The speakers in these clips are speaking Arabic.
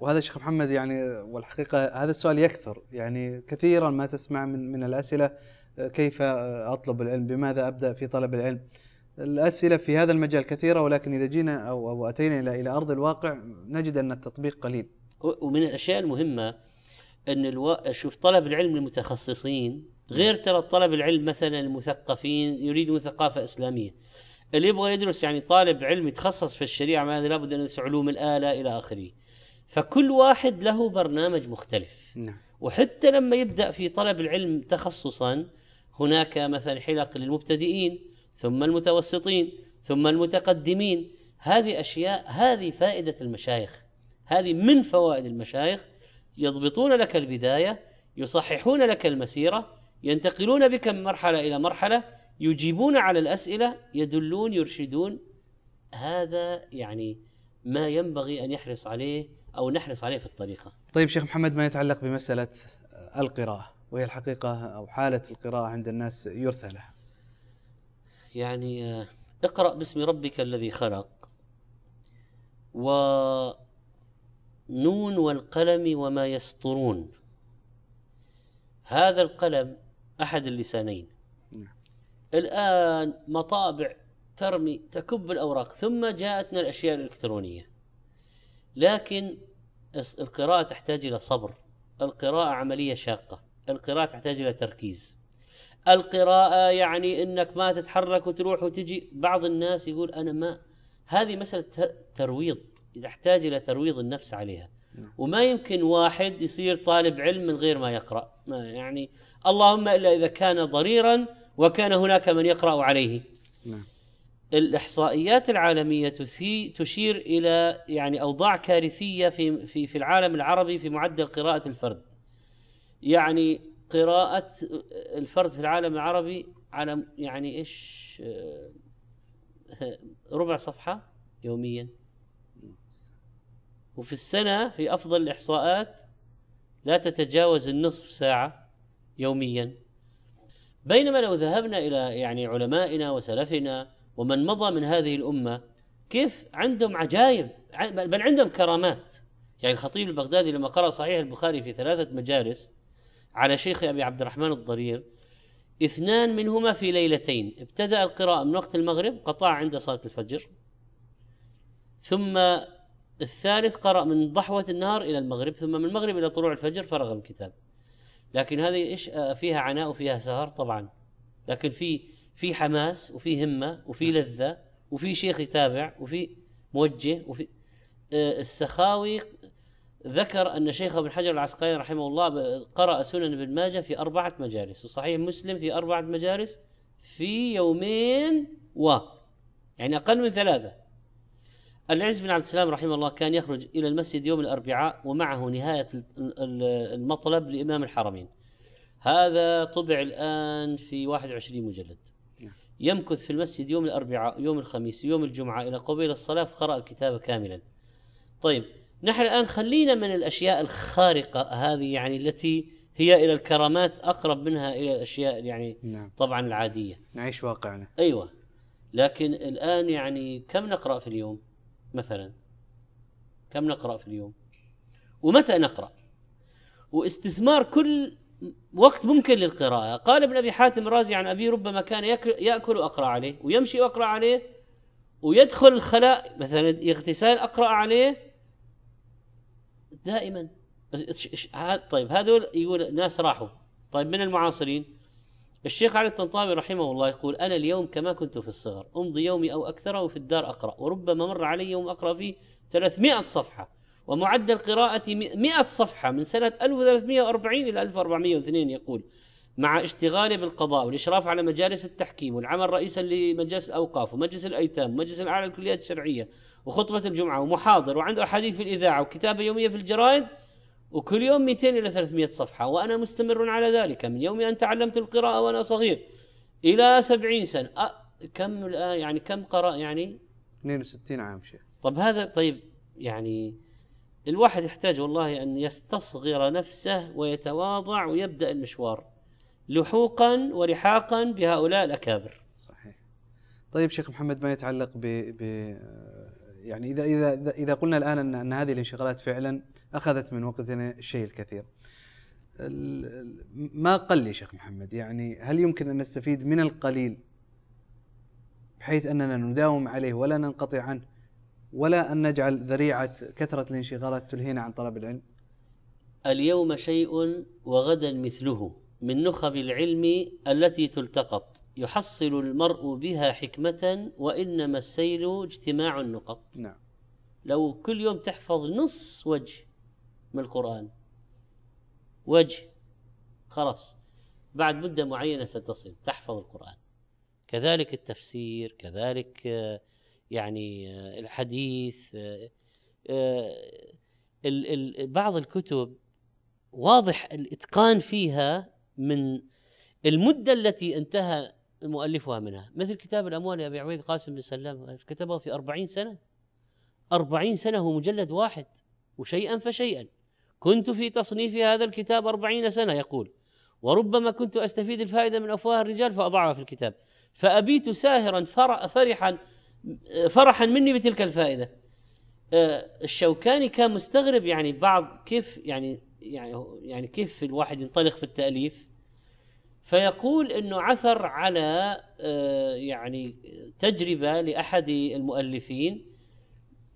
وهذا شيخ محمد يعني والحقيقه هذا السؤال يكثر يعني كثيرا ما تسمع من من الاسئله آه، كيف اطلب العلم؟ بماذا ابدا في طلب العلم؟ الاسئله في هذا المجال كثيره ولكن اذا جينا او او اتينا الى الى ارض الواقع نجد ان التطبيق قليل. ومن الاشياء المهمه ان الو... شوف طلب العلم للمتخصصين غير ترى طلب العلم مثلا المثقفين يريدون ثقافه اسلاميه. اللي يبغى يدرس يعني طالب علم يتخصص في الشريعه ما لابد ان يدرس علوم الاله الى اخره. فكل واحد له برنامج مختلف نعم. وحتى لما يبدا في طلب العلم تخصصا هناك مثلا حلق للمبتدئين ثم المتوسطين ثم المتقدمين هذه اشياء هذه فائده المشايخ هذه من فوائد المشايخ يضبطون لك البدايه يصححون لك المسيره ينتقلون بك من مرحله الى مرحله يجيبون على الاسئله يدلون يرشدون هذا يعني ما ينبغي ان يحرص عليه او نحرص عليه في الطريقه. طيب شيخ محمد ما يتعلق بمساله القراءه وهي الحقيقه او حاله القراءه عند الناس يرثى لها. يعني آه، اقرا باسم ربك الذي خلق و نون والقلم وما يسطرون هذا القلم احد اللسانين نعم. الان مطابع ترمي تكب الاوراق ثم جاءتنا الاشياء الالكترونيه لكن القراءة تحتاج إلى صبر القراءة عملية شاقة القراءة تحتاج إلى تركيز القراءة يعني أنك ما تتحرك وتروح وتجي بعض الناس يقول أنا ما هذه مسألة ترويض تحتاج إلى ترويض النفس عليها نعم. وما يمكن واحد يصير طالب علم من غير ما يقرأ ما يعني اللهم إلا إذا كان ضريرا وكان هناك من يقرأ عليه نعم. الاحصائيات العالميه تشير الى يعني اوضاع كارثيه في في في العالم العربي في معدل قراءه الفرد. يعني قراءه الفرد في العالم العربي على يعني ايش آه، ربع صفحه يوميا. وفي السنه في افضل الاحصاءات لا تتجاوز النصف ساعه يوميا. بينما لو ذهبنا الى يعني علمائنا وسلفنا ومن مضى من هذه الامه كيف عندهم عجائب بل عندهم كرامات يعني الخطيب البغدادي لما قرأ صحيح البخاري في ثلاثة مجالس على شيخ أبي عبد الرحمن الضرير اثنان منهما في ليلتين ابتدأ القراءة من وقت المغرب قطع عند صلاة الفجر ثم الثالث قرأ من ضحوة النهار إلى المغرب ثم من المغرب إلى طلوع الفجر فرغ الكتاب لكن هذه إيش آه، فيها عناء وفيها سهر طبعا لكن في في حماس وفي همه وفي نعم. لذه وفي شيخ يتابع وفي موجه وفي آه، السخاوي ذكر ان شيخ ابن حجر العسقلاني رحمه الله قرا سنن ابن ماجه في اربعه مجالس وصحيح مسلم في اربعه مجالس في يومين و يعني اقل من ثلاثه العز بن عبد السلام رحمه الله كان يخرج الى المسجد يوم الاربعاء ومعه نهايه المطلب لامام الحرمين هذا طبع الان في 21 مجلد يمكث في المسجد يوم الأربعاء يوم الخميس يوم الجمعة إلى قبيل الصلاة فقرأ الكتاب كاملا طيب نحن الآن خلينا من الأشياء الخارقة هذه يعني التي هي إلى الكرامات أقرب منها إلى الأشياء يعني نعم. طبعا العادية نعيش واقعنا أيوة لكن الآن يعني كم نقرأ في اليوم مثلا كم نقرأ في اليوم ومتى نقرأ واستثمار كل وقت ممكن للقراءة قال ابن أبي حاتم رازي عن أبي ربما كان يأكل وأقرأ عليه ويمشي وأقرأ عليه ويدخل الخلاء مثلا يغتسل أقرأ عليه دائما طيب هذول يقول ناس راحوا طيب من المعاصرين الشيخ علي الطنطاوي رحمه الله يقول أنا اليوم كما كنت في الصغر أمضي يومي أو أكثره في الدار أقرأ وربما مر علي يوم أقرأ فيه 300 صفحة ومعدل قراءة 100 صفحة من سنة 1340 إلى 1402 يقول مع اشتغالي بالقضاء والإشراف على مجالس التحكيم والعمل رئيسا لمجلس الأوقاف ومجلس الأيتام ومجلس الأعلى للكليات الشرعية وخطبة الجمعة ومحاضر وعنده أحاديث في الإذاعة وكتابة يومية في الجرائد وكل يوم 200 إلى 300 صفحة وأنا مستمر على ذلك من يوم أن تعلمت القراءة وأنا صغير إلى 70 سنة كم الآن يعني كم قرأ يعني 62 عام شيخ طب هذا طيب يعني الواحد يحتاج والله أن يستصغر نفسه ويتواضع ويبدأ المشوار لحوقا ورحاقا بهؤلاء الأكابر صحيح طيب شيخ محمد ما يتعلق ب, ب يعني إذا, إذا, إذا قلنا الآن أن, أن هذه الانشغالات فعلا أخذت من وقتنا الشيء الكثير ما قل يا شيخ محمد يعني هل يمكن أن نستفيد من القليل بحيث أننا نداوم عليه ولا ننقطع عنه ولا أن نجعل ذريعة كثرة الانشغالات تلهينا عن طلب العلم اليوم شيء وغدا مثله من نخب العلم التي تلتقط يحصل المرء بها حكمة وإنما السيل اجتماع النقط نعم لو كل يوم تحفظ نص وجه من القرآن وجه خلاص بعد مدة معينة ستصل تحفظ القرآن كذلك التفسير كذلك يعني آه، الحديث آه، آه، بعض الكتب واضح الاتقان فيها من المده التي انتهى مؤلفها منها مثل كتاب الاموال لابي عبيد قاسم بن سلام كتبه في أربعين سنه أربعين سنه هو مجلد واحد وشيئا فشيئا كنت في تصنيف هذا الكتاب أربعين سنه يقول وربما كنت استفيد الفائده من افواه الرجال فاضعها في الكتاب فابيت ساهرا فرحا فرحا مني بتلك الفائده أه، الشوكاني كان مستغرب يعني بعض كيف يعني يعني يعني كيف الواحد ينطلق في التاليف فيقول انه عثر على أه، يعني تجربه لاحد المؤلفين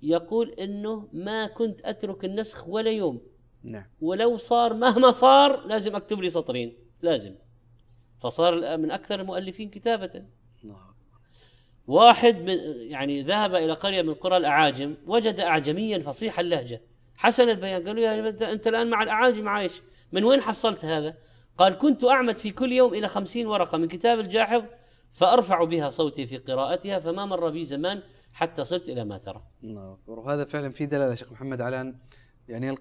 يقول انه ما كنت اترك النسخ ولا يوم نعم ولو صار مهما صار لازم اكتب لي سطرين لازم فصار من اكثر المؤلفين كتابه الله واحد من يعني ذهب الى قريه من قرى الاعاجم وجد اعجميا فصيح اللهجه حسن البيان قالوا يا انت الان مع الاعاجم عايش من وين حصلت هذا؟ قال كنت اعمد في كل يوم الى خمسين ورقه من كتاب الجاحظ فارفع بها صوتي في قراءتها فما مر بي زمان حتى صرت الى ما ترى. الله اكبر وهذا فعلا في دلاله شيخ محمد على ان يعني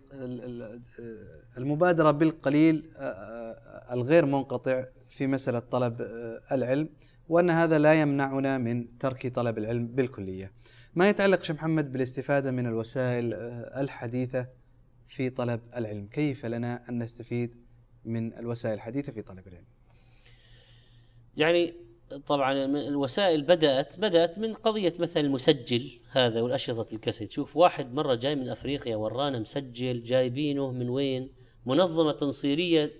المبادره بالقليل الغير منقطع في مساله طلب العلم وأن هذا لا يمنعنا من ترك طلب العلم بالكلية ما يتعلق شيخ محمد بالاستفادة من الوسائل آه، الحديثة في طلب العلم كيف لنا أن نستفيد من الوسائل الحديثة في طلب العلم يعني طبعا الوسائل بدأت بدأت من قضية مثلا المسجل هذا والأشرطة الكاسيت شوف واحد مرة جاي من أفريقيا ورانا مسجل جايبينه من وين منظمة تنصيرية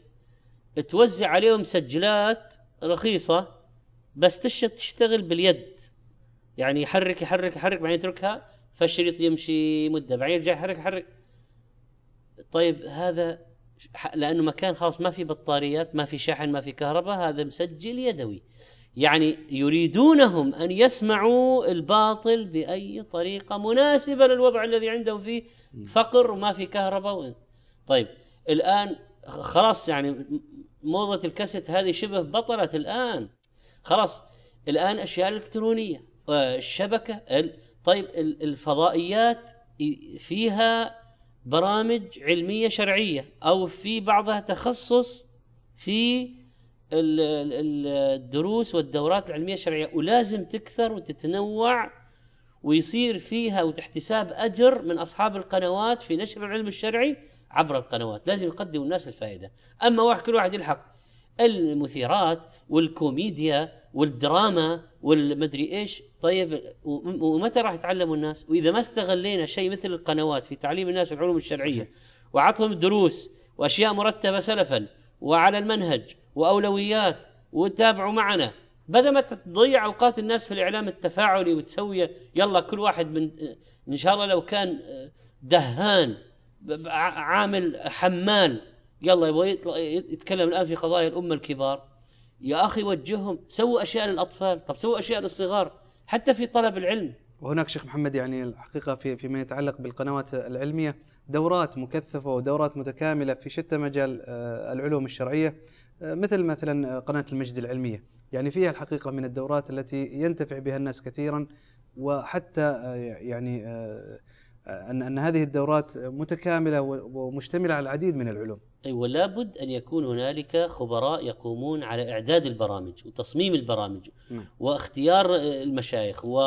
توزع عليهم مسجلات رخيصة بس تشتغل باليد يعني يحرك يحرك يحرك بعدين يتركها فالشريط يمشي مده بعدين يرجع يحرك يحرك طيب هذا لانه مكان خاص ما في بطاريات ما في شحن ما في كهرباء هذا مسجل يدوي يعني يريدونهم ان يسمعوا الباطل باي طريقه مناسبه للوضع الذي عندهم فيه فقر وما في كهرباء و... طيب الان خلاص يعني موضه الكاسيت هذه شبه بطلت الان خلاص الان اشياء الكترونيه آه، الشبكه طيب الفضائيات فيها برامج علميه شرعيه او في بعضها تخصص في الدروس والدورات العلميه الشرعيه ولازم تكثر وتتنوع ويصير فيها وتحتساب اجر من اصحاب القنوات في نشر العلم الشرعي عبر القنوات لازم يقدموا الناس الفائده اما واحد كل واحد يلحق المثيرات والكوميديا والدراما والمدري ايش طيب ومتى راح يتعلموا الناس واذا ما استغلينا شيء مثل القنوات في تعليم الناس العلوم الشرعيه وعطهم دروس واشياء مرتبه سلفا وعلى المنهج واولويات وتابعوا معنا بدل ما تضيع اوقات الناس في الاعلام التفاعلي وتسوي يلا كل واحد من ان شاء الله لو كان آه، دهان عامل حمال يلا يبغى يتكلم الان في قضايا الامه الكبار يا اخي وجههم سووا اشياء للاطفال طب سووا اشياء للصغار حتى في طلب العلم وهناك شيخ محمد يعني الحقيقة في فيما يتعلق بالقنوات العلمية دورات مكثفة ودورات متكاملة في شتى مجال آه، العلوم الشرعية آه، مثل مثلا آه، قناة المجد العلمية يعني فيها الحقيقة من الدورات التي ينتفع بها الناس كثيرا وحتى يعني أن هذه الدورات متكاملة ومشتملة على العديد من العلوم أيوة طيب، لابد أن يكون هنالك خبراء يقومون على إعداد البرامج وتصميم البرامج نعم. واختيار المشايخ و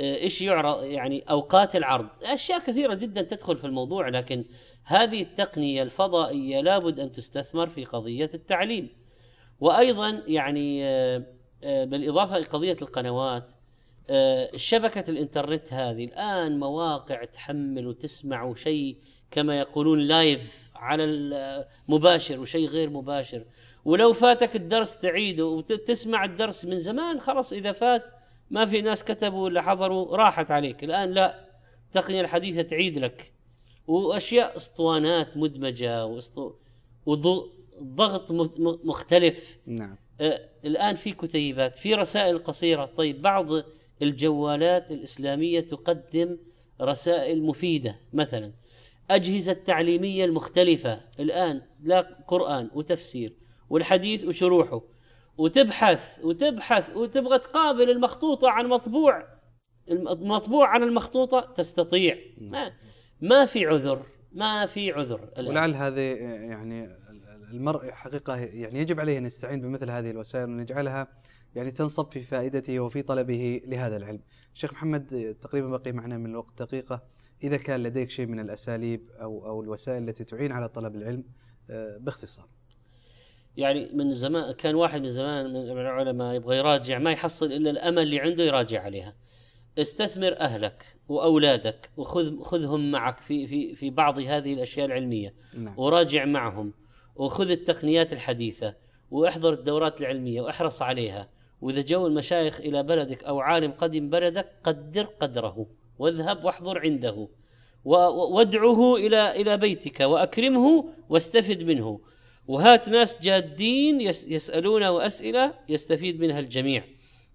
آه، ايش يعرض يعني اوقات العرض اشياء كثيره جدا تدخل في الموضوع لكن هذه التقنيه الفضائيه لابد ان تستثمر في قضيه التعليم وايضا يعني آه، آه، بالاضافه لقضيه القنوات شبكه الانترنت هذه الان مواقع تحمل وتسمع شيء كما يقولون لايف على المباشر وشيء غير مباشر ولو فاتك الدرس تعيده وتسمع الدرس من زمان خلاص إذا فات ما في ناس كتبوا ولا حضروا راحت عليك الآن لا التقنية الحديثة تعيد لك وأشياء أسطوانات مدمجة وضغط مختلف نعم الآن في كتيبات في رسائل قصيرة طيب بعض الجوالات الإسلامية تقدم رسائل مفيدة مثلا الأجهزة التعليمية المختلفة الآن لا قرآن وتفسير والحديث وشروحه وتبحث وتبحث وتبغى تقابل المخطوطة عن مطبوع المطبوع عن المخطوطة تستطيع ما, ما في عذر ما في عذر الآن. ولعل هذه يعني المرء حقيقة يعني يجب عليه أن يستعين بمثل هذه الوسائل ونجعلها يعني تنصب في فائدته وفي طلبه لهذا العلم شيخ محمد تقريبا بقي معنا من الوقت دقيقة إذا كان لديك شيء من الأساليب أو أو الوسائل التي تعين على طلب العلم آه، باختصار يعني من زمان كان واحد من زمان من العلماء يبغى يراجع ما يحصل إلا الأمل اللي عنده يراجع عليها استثمر أهلك وأولادك وخذ خذهم معك في في في بعض هذه الأشياء العلمية نعم. وراجع معهم وخذ التقنيات الحديثة واحضر الدورات العلمية واحرص عليها وإذا جو المشايخ إلى بلدك أو عالم قدم بلدك قدر قدره واذهب واحضر عنده وادعه الى الى بيتك واكرمه واستفد منه وهات ناس جادين يسالون واسئله يستفيد منها الجميع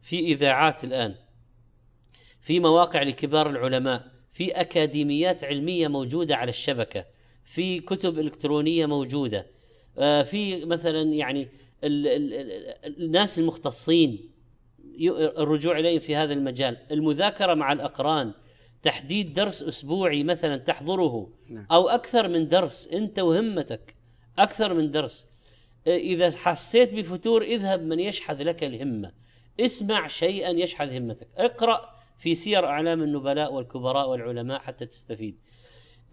في اذاعات الان في مواقع لكبار العلماء في اكاديميات علميه موجوده على الشبكه في كتب الكترونيه موجوده آه، في مثلا يعني الناس المختصين الرجوع اليهم في هذا المجال المذاكره مع الاقران تحديد درس اسبوعي مثلا تحضره نعم. او اكثر من درس انت وهمتك اكثر من درس اذا حسيت بفتور اذهب من يشحذ لك الهمه اسمع شيئا يشحذ همتك اقرا في سير اعلام النبلاء والكبراء والعلماء حتى تستفيد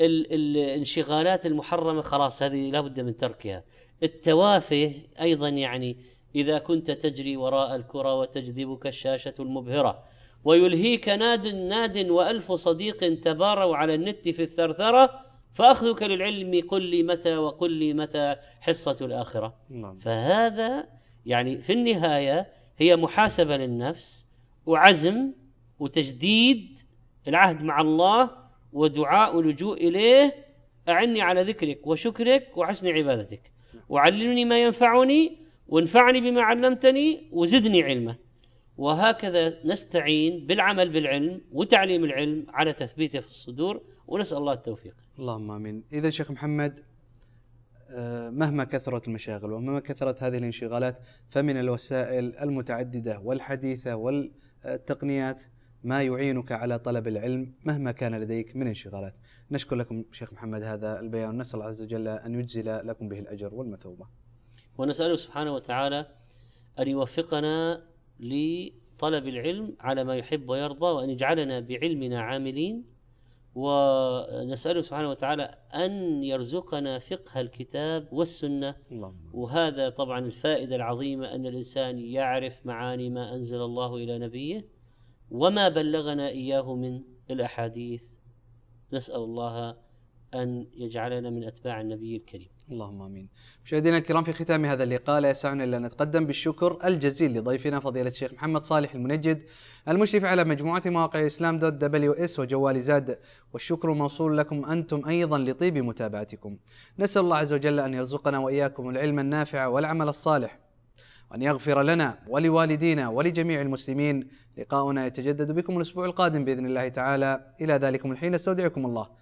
ال- الانشغالات المحرمه خلاص هذه لابد من تركها التوافه ايضا يعني اذا كنت تجري وراء الكره وتجذبك الشاشه المبهره ويلهيك ناد ناد وألف صديق تباروا على النت في الثرثرة فأخذك للعلم قل لي متى وقل لي متى حصة الآخرة نعم. فهذا يعني في النهاية هي محاسبة للنفس وعزم وتجديد العهد مع الله ودعاء ولجوء إليه أعني على ذكرك وشكرك وحسن عبادتك وعلمني ما ينفعني وانفعني بما علمتني وزدني علما وهكذا نستعين بالعمل بالعلم وتعليم العلم على تثبيته في الصدور ونسال الله التوفيق. اللهم امين. اذا شيخ محمد آه، مهما كثرت المشاغل ومهما كثرت هذه الانشغالات فمن الوسائل المتعدده والحديثه والتقنيات ما يعينك على طلب العلم مهما كان لديك من انشغالات نشكر لكم شيخ محمد هذا البيان ونسأل الله عز وجل أن يجزل لكم به الأجر والمثوبة ونسأله سبحانه وتعالى أن يوفقنا لطلب العلم على ما يحب ويرضى وأن يجعلنا بعلمنا عاملين ونسأله سبحانه وتعالى أن يرزقنا فقه الكتاب والسنة وهذا طبعا الفائدة العظيمة أن الإنسان يعرف معاني ما أنزل الله إلى نبيه وما بلغنا إياه من الأحاديث نسأل الله أن يجعلنا من أتباع النبي الكريم اللهم آمين مشاهدينا الكرام في ختام هذا اللقاء لا يسعنا إلا نتقدم بالشكر الجزيل لضيفنا فضيلة الشيخ محمد صالح المنجد المشرف على مجموعة مواقع إسلام دوت دبليو إس وجوال زاد والشكر موصول لكم أنتم أيضا لطيب متابعتكم نسأل الله عز وجل أن يرزقنا وإياكم العلم النافع والعمل الصالح وأن يغفر لنا ولوالدينا ولجميع المسلمين لقاؤنا يتجدد بكم الأسبوع القادم بإذن الله تعالى إلى ذلكم الحين استودعكم الله